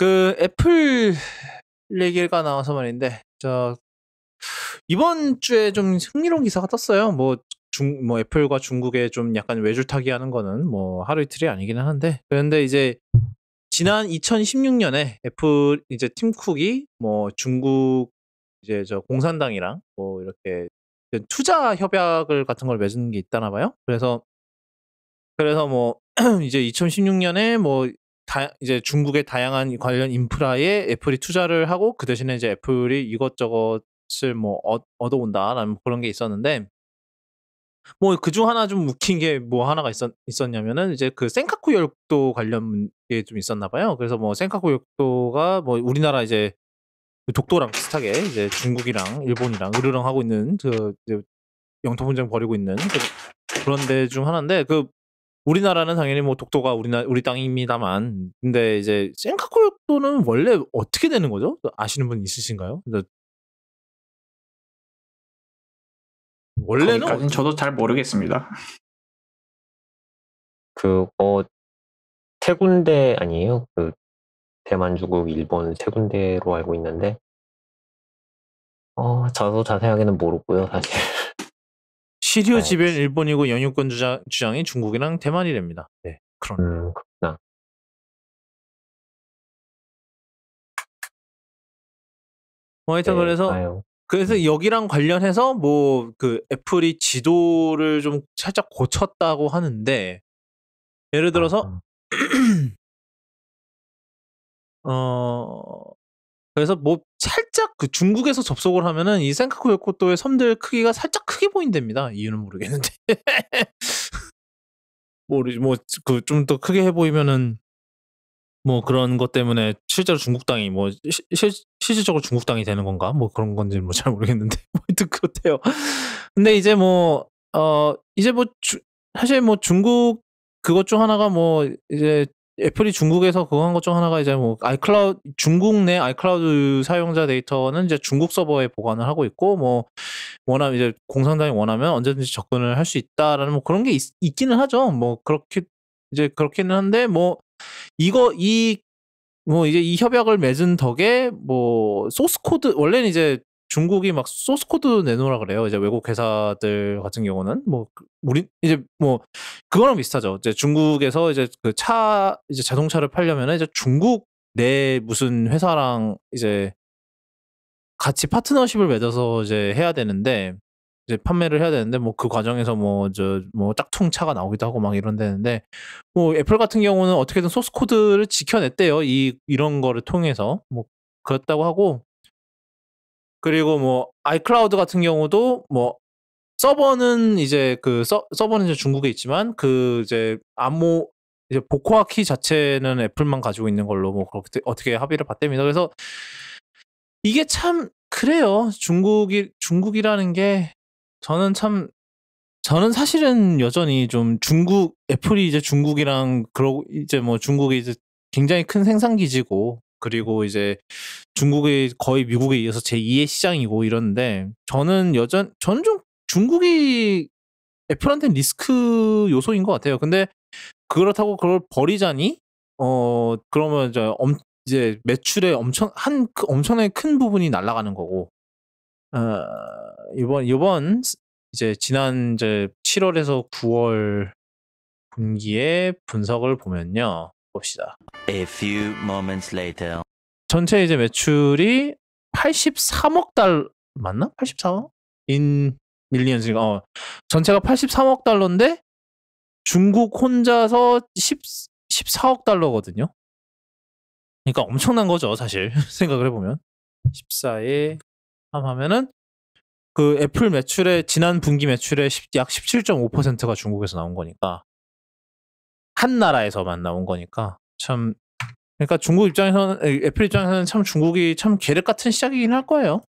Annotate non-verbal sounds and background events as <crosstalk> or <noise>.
그 애플 얘기가 나와서 말인데 저 이번 주에 좀 흥미로운 기사가 떴어요. 뭐 중, 뭐 애플과 중국에좀 약간 외줄타기 하는 거는 뭐 하루 이틀이 아니기는 한데 그런데 이제 지난 2016년에 애플 이제 팀 쿡이 뭐 중국 이제 저 공산당이랑 뭐 이렇게 투자 협약을 같은 걸 맺은 게 있다나 봐요. 그래서 그래서 뭐 <clears throat> 이제 2016년에 뭐 다, 이제 중국의 다양한 관련 인프라에 애플이 투자를 하고 그 대신에 이제 애플이 이것저것을 뭐 얻, 어온다라는 그런 게 있었는데 뭐그중 하나 좀 웃긴 게 뭐 하나가 있었, 있었냐면은 이제 그 센카쿠 열도 관련 게 좀 있었나 봐요. 그래서 뭐 센카쿠 열도가 뭐 우리나라 이제 그 독도랑 비슷하게 이제 중국이랑 일본이랑 으르렁 하고 있는 그 영토 분쟁 벌이고 있는 그 그런 데 중 하나인데 그 우리나라는 당연히 뭐 독도가 우리나 우리 땅입니다만 근데 이제 센카코역도는 원래 어떻게 되는 거죠? 아시는 분 있으신가요? 원래는 어떻게... 저도 잘 모르겠습니다. 그거 태군대 어, 아니에요? 그 대만, 중국, 일본 세군대로 알고 있는데 어 저도 자세하게는 모르고요 사실. 시리오 아, 지배는 일본이고 영유권 주장, 주장이 중국이랑 대만이랍니다. 네, 그런. 음, 그렇구나. 뭐 하여튼 네, 그래서 아유. 그래서 음. 여기랑 관련해서 뭐 그 애플이 지도를 좀 살짝 고쳤다고 하는데 예를 아, 들어서 아. <clears throat> 어 그래서 뭐 살짝 그 중국에서 접속을 하면은 이 센카쿠 요코토의 섬들 크기가 살짝 크게 보인답니다. 이유는 모르겠는데. 모르지 <laughs> 뭐그 좀더 뭐 크게 해 보이면은 뭐 그런 것 때문에 실제로 중국 땅이 뭐 시, 실, 실질적으로 중국 땅이 되는 건가 뭐 그런 건지 뭐 잘 모르겠는데 뭐여튼 <laughs> 그렇대요. 근데 이제 뭐 어 이제 뭐 주, 사실 뭐 중국 그것 중 하나가 뭐 이제 애플이 중국에서 그거 한 것 중 하나가 이제 뭐 아이클라우드 중국 내 아이클라우드 사용자 데이터는 이제 중국 서버에 보관을 하고 있고 뭐 원하면 이제 공산당이 원하면 언제든지 접근을 할 수 있다라는 뭐 그런 게 있, 있기는 하죠. 뭐 그렇게 이제 그렇기는 한데 뭐 이거 이 뭐 이제 이 협약을 맺은 덕에 뭐 소스 코드 원래는 이제 중국이 막 소스 코드 내놓으라 그래요. 이제 외국 회사들 같은 경우는 뭐 그, 우리 이제 뭐 그거랑 비슷하죠. 이제 중국에서 이제 그 차 이제 자동차를 팔려면 이제 중국 내 무슨 회사랑 이제 같이 파트너십을 맺어서 이제 해야 되는데 이제 판매를 해야 되는데 뭐 그 과정에서 뭐 저뭐 뭐 짝퉁 차가 나오기도 하고 막 이런 데는데 뭐 애플 같은 경우는 어떻게든 소스 코드를 지켜냈대요. 이 이런 거를 통해서 뭐 그렇다고 하고 그리고 뭐 아이클라우드 같은 경우도 뭐 서버는 이제 그 서, 서버는 이제 중국에 있지만 그 이제 암호 이제 보코아 키 자체는 애플만 가지고 있는 걸로 뭐 그렇게 어떻게 합의를 봤답니다. 그래서 이게 참 그래요. 중국이 중국이라는 게 저는 참 저는 사실은 여전히 좀 중국 애플이 이제 중국이랑 그러고 이제 뭐 중국이 이제 굉장히 큰 생산 기지고 그리고 이제 중국이 거의 미국에 이어서 제 2의 시장이고 이러는데 저는 여전 저는 좀 중국이 애플한테는 리스크 요소인 것 같아요. 근데 그렇다고 그걸 버리자니 어 그러면 이제, 엄, 이제 매출의 엄청 한그 엄청나게 큰 부분이 날아가는 거고 어, 이번 이번 이제 지난 이제 7월에서 9월 분기에 분석을 보면요. 봅시다. A few moments later. 전체 이제 매출이 83억 달 맞나? 84억? 인 밀리언즈. 어. 전체가 83억 달러인데 중국 혼자서 10 14억 달러거든요. 그러니까 엄청난 거죠, 사실. <laughs> 생각을 해 보면. 14에 하면은 그 애플 매출의 지난 분기 매출의 약 17.5%가 중국에서 나온 거니까 한 나라에서만 나온 거니까 참 그러니까 중국 입장에서는 애플 입장에서는 참 중국이 참 계륵 같은 시작이긴 할 거예요.